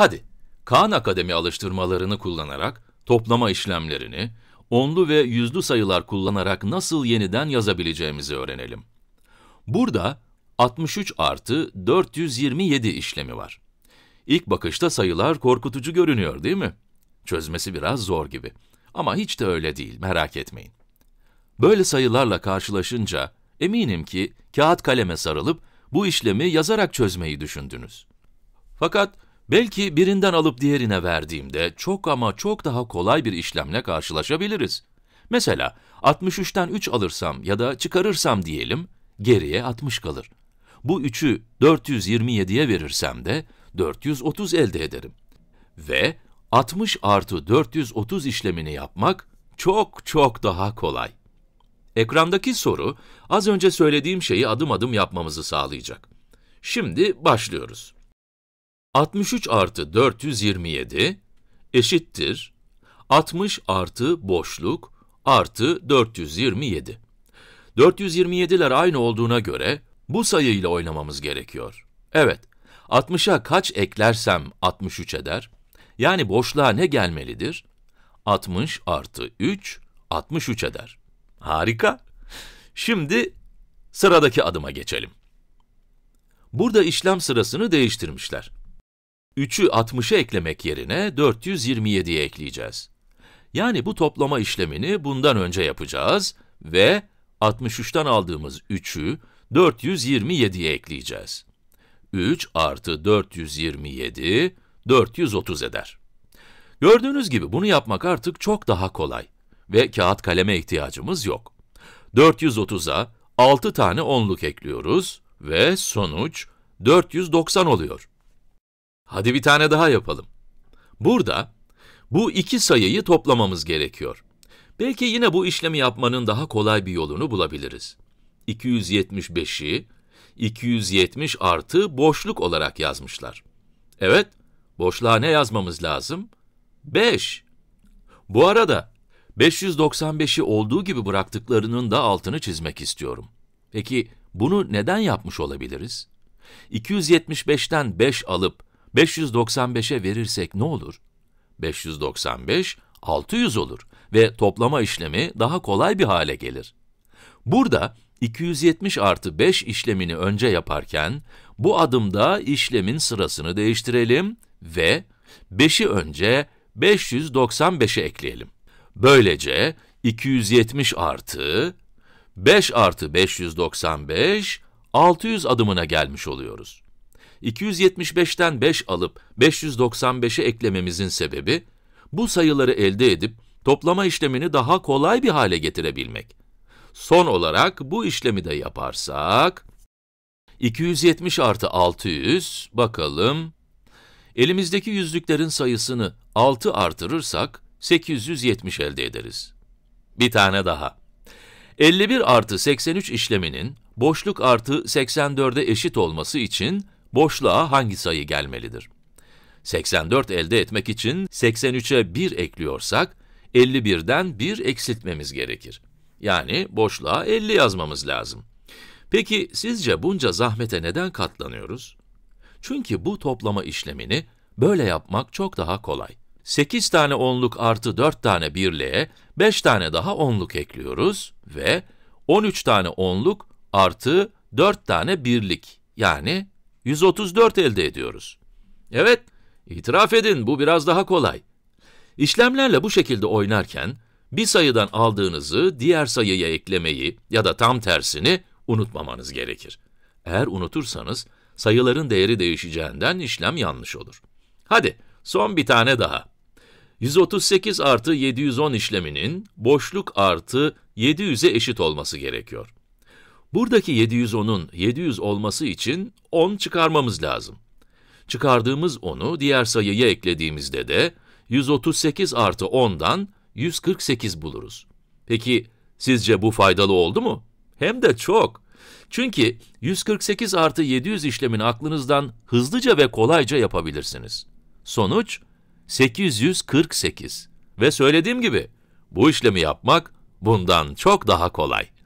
Hadi, Kaan Akademi alıştırmalarını kullanarak toplama işlemlerini, onlu ve yüzlü sayılar kullanarak nasıl yeniden yazabileceğimizi öğrenelim. Burada 63 artı 427 işlemi var. İlk bakışta sayılar korkutucu görünüyor değil mi? Çözmesi biraz zor gibi. Ama hiç de öyle değil, merak etmeyin. Böyle sayılarla karşılaşınca eminim ki kağıt kaleme sarılıp bu işlemi yazarak çözmeyi düşündünüz. Fakat Belki birinden alıp diğerine verdiğimde çok ama çok daha kolay bir işlemle karşılaşabiliriz. Mesela 63'ten 3 alırsam ya da çıkarırsam diyelim, geriye 60 kalır. Bu 3'ü 427'ye verirsem de 430 elde ederim. Ve 60 artı 430 işlemini yapmak çok çok daha kolay. Ekrandaki soru, az önce söylediğim şeyi adım adım yapmamızı sağlayacak. Şimdi başlıyoruz. 63 artı 427 eşittir 60 artı boşluk artı 427. 427'ler aynı olduğuna göre bu sayıyla oynamamız gerekiyor. Evet, 60'a kaç eklersem 63 eder? Yani boşluğa ne gelmelidir? 60 artı 3, 63 eder. Harika! Şimdi sıradaki adıma geçelim. Burada işlem sırasını değiştirmişler. 3'ü 60'a eklemek yerine 427'ye ekleyeceğiz. Yani bu toplama işlemini bundan önce yapacağız ve 63'ten aldığımız 3'ü 427'ye ekleyeceğiz. 3 artı 427, 430 eder. Gördüğünüz gibi bunu yapmak artık çok daha kolay ve kağıt kaleme ihtiyacımız yok. 430'a 6 tane onluk ekliyoruz ve sonuç 490 oluyor. Hadi bir tane daha yapalım. Burada bu iki sayıyı toplamamız gerekiyor. Belki yine bu işlemi yapmanın daha kolay bir yolunu bulabiliriz. 275'i 270 artı boşluk olarak yazmışlar. Evet, boşluğa ne yazmamız lazım? 5. Bu arada 595'i olduğu gibi bıraktıklarının da altını çizmek istiyorum. Peki bunu neden yapmış olabiliriz? 275'ten 5 alıp 595'e verirsek ne olur? 595, 600 olur ve toplama işlemi daha kolay bir hale gelir. Burada 270 artı 5 işlemini önce yaparken, bu adımda işlemin sırasını değiştirelim ve 5'i önce 595'e ekleyelim. Böylece 270 artı 5 artı 595, 600 adımına gelmiş oluyoruz. 275'ten 5 alıp 595'e eklememizin sebebi, bu sayıları elde edip toplama işlemini daha kolay bir hale getirebilmek. Son olarak bu işlemi de yaparsak, 270 artı 600, bakalım, elimizdeki yüzlüklerin sayısını 6 artırırsak 870 elde ederiz. Bir tane daha. 51 artı 83 işleminin boşluk artı 84'e eşit olması için boşluğa hangi sayı gelmelidir? 84 elde etmek için 83'e 1 ekliyorsak, 51'den 1 eksiltmemiz gerekir. Yani boşluğa 50 yazmamız lazım. Peki sizce bunca zahmete neden katlanıyoruz? Çünkü bu toplama işlemini böyle yapmak çok daha kolay. 8 tane onluk artı 4 tane birliğe 5 tane daha onluk ekliyoruz ve 13 tane onluk artı 4 tane birlik yani 134 elde ediyoruz. Evet, itiraf edin bu biraz daha kolay. İşlemlerle bu şekilde oynarken bir sayıdan aldığınızı diğer sayıya eklemeyi ya da tam tersini unutmamanız gerekir. Eğer unutursanız sayıların değeri değişeceğinden işlem yanlış olur. Hadi son bir tane daha. 138 artı 710 işleminin boşluk artı 700'e eşit olması gerekiyor. Buradaki 710'un 700 olması için 10 çıkarmamız lazım. Çıkardığımız 10'u diğer sayıya eklediğimizde de 138 artı 10'dan 148 buluruz. Peki sizce bu faydalı oldu mu? Hem de çok. Çünkü 148 artı 700 işlemini aklınızdan hızlıca ve kolayca yapabilirsiniz. Sonuç 848. Ve söylediğim gibi bu işlemi yapmak bundan çok daha kolay.